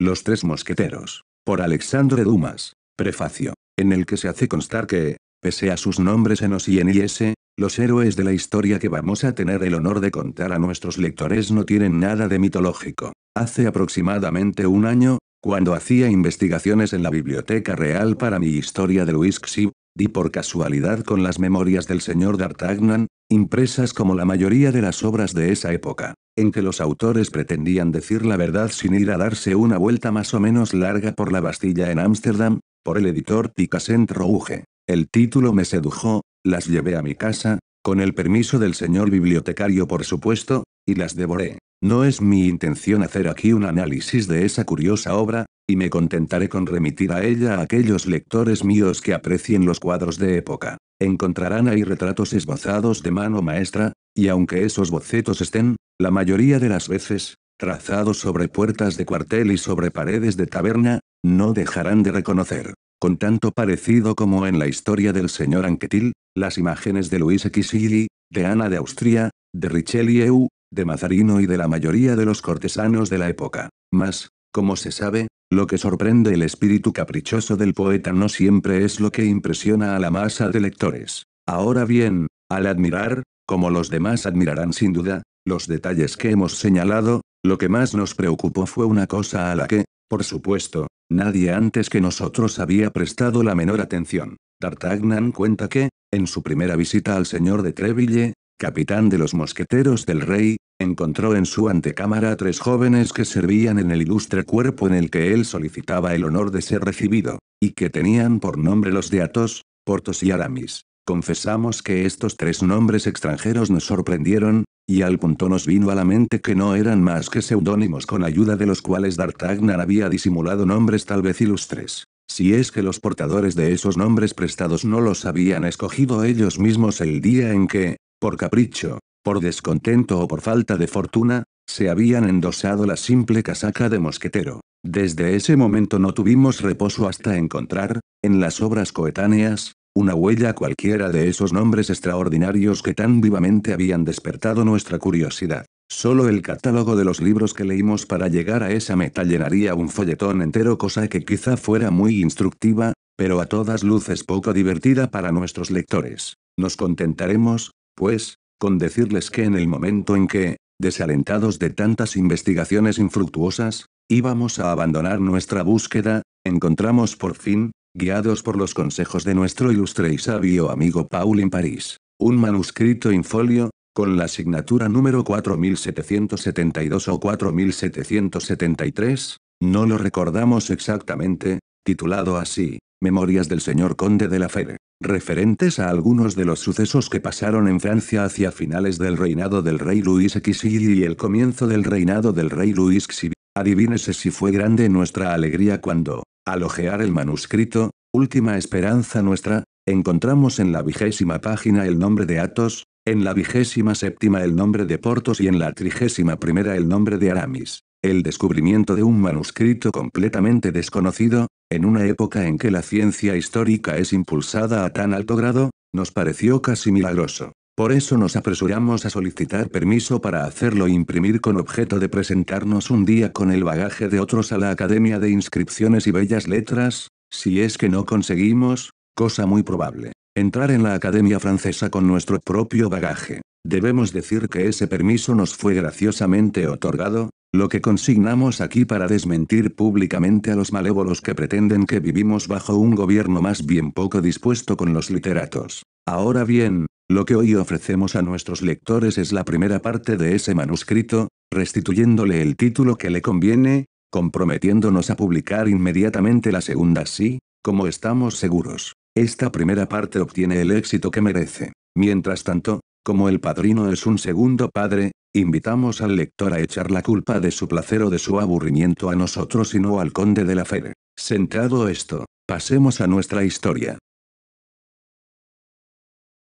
Los Tres Mosqueteros. Por Alexandre Dumas. Prefacio. En el que se hace constar que, pese a sus nombres en OS y los héroes de la historia que vamos a tener el honor de contar a nuestros lectores no tienen nada de mitológico. Hace aproximadamente un año, cuando hacía investigaciones en la Biblioteca Real para mi historia de Luis XIV, di por casualidad con las memorias del señor D'Artagnan, impresas como la mayoría de las obras de esa época, en que los autores pretendían decir la verdad sin ir a darse una vuelta más o menos larga por la Bastilla en Ámsterdam, por el editor Picassent Rouge. El título me sedujo, las llevé a mi casa, con el permiso del señor bibliotecario por supuesto, y las devoré. No es mi intención hacer aquí un análisis de esa curiosa obra, y me contentaré con remitir a ella a aquellos lectores míos que aprecien los cuadros de época. Encontrarán ahí retratos esbozados de mano maestra, y aunque esos bocetos estén, la mayoría de las veces, trazados sobre puertas de cuartel y sobre paredes de taberna, no dejarán de reconocer, con tanto parecido como en la historia del señor Anquetil, las imágenes de Luis Xilli, de Ana de Austria, de Richelieu, de Mazarino y de la mayoría de los cortesanos de la época. Mas, como se sabe, lo que sorprende el espíritu caprichoso del poeta no siempre es lo que impresiona a la masa de lectores. Ahora bien, al admirar, como los demás admirarán sin duda, los detalles que hemos señalado, lo que más nos preocupó fue una cosa a la que, por supuesto, nadie antes que nosotros había prestado la menor atención. D'Artagnan cuenta que, en su primera visita al señor de Treville, capitán de los mosqueteros del rey, encontró en su antecámara a tres jóvenes que servían en el ilustre cuerpo en el que él solicitaba el honor de ser recibido, y que tenían por nombre los de Athos, Portos y Aramis. Confesamos que estos tres nombres extranjeros nos sorprendieron, y al punto nos vino a la mente que no eran más que seudónimos con ayuda de los cuales D'Artagnan había disimulado nombres tal vez ilustres. Si es que los portadores de esos nombres prestados no los habían escogido ellos mismos el día en que, por capricho, por descontento o por falta de fortuna, se habían endosado la simple casaca de mosquetero. Desde ese momento no tuvimos reposo hasta encontrar, en las obras coetáneas, una huella cualquiera de esos nombres extraordinarios que tan vivamente habían despertado nuestra curiosidad. Solo el catálogo de los libros que leímos para llegar a esa meta llenaría un folletón entero, cosa que quizá fuera muy instructiva, pero a todas luces poco divertida para nuestros lectores. Nos contentaremos, pues, con decirles que en el momento en que, desalentados de tantas investigaciones infructuosas, íbamos a abandonar nuestra búsqueda, encontramos por fin, guiados por los consejos de nuestro ilustre y sabio amigo Paul en París. Un manuscrito infolio, con la asignatura número 4772 o 4773, no lo recordamos exactamente, titulado así, Memorias del señor Conde de la Fere, referentes a algunos de los sucesos que pasaron en Francia hacia finales del reinado del rey Luis XI y el comienzo del reinado del rey Luis XI. Adivínese si fue grande nuestra alegría cuando, al ojear el manuscrito, Última Esperanza Nuestra, encontramos en la vigésima página el nombre de Atos, en la vigésima séptima el nombre de Portos y en la trigésima primera el nombre de Aramis. El descubrimiento de un manuscrito completamente desconocido, en una época en que la ciencia histórica es impulsada a tan alto grado, nos pareció casi milagroso. Por eso nos apresuramos a solicitar permiso para hacerlo imprimir con objeto de presentarnos un día con el bagaje de otros a la Academia de Inscripciones y Bellas Letras, si es que no conseguimos, cosa muy probable, entrar en la Academia Francesa con nuestro propio bagaje. Debemos decir que ese permiso nos fue graciosamente otorgado, lo que consignamos aquí para desmentir públicamente a los malévolos que pretenden que vivimos bajo un gobierno más bien poco dispuesto con los literatos. Ahora bien, lo que hoy ofrecemos a nuestros lectores es la primera parte de ese manuscrito, restituyéndole el título que le conviene, comprometiéndonos a publicar inmediatamente la segunda sí, como estamos seguros. Esta primera parte obtiene el éxito que merece. Mientras tanto, como el padrino es un segundo padre, invitamos al lector a echar la culpa de su placer o de su aburrimiento a nosotros y no al conde de la fe. Sentado esto, pasemos a nuestra historia.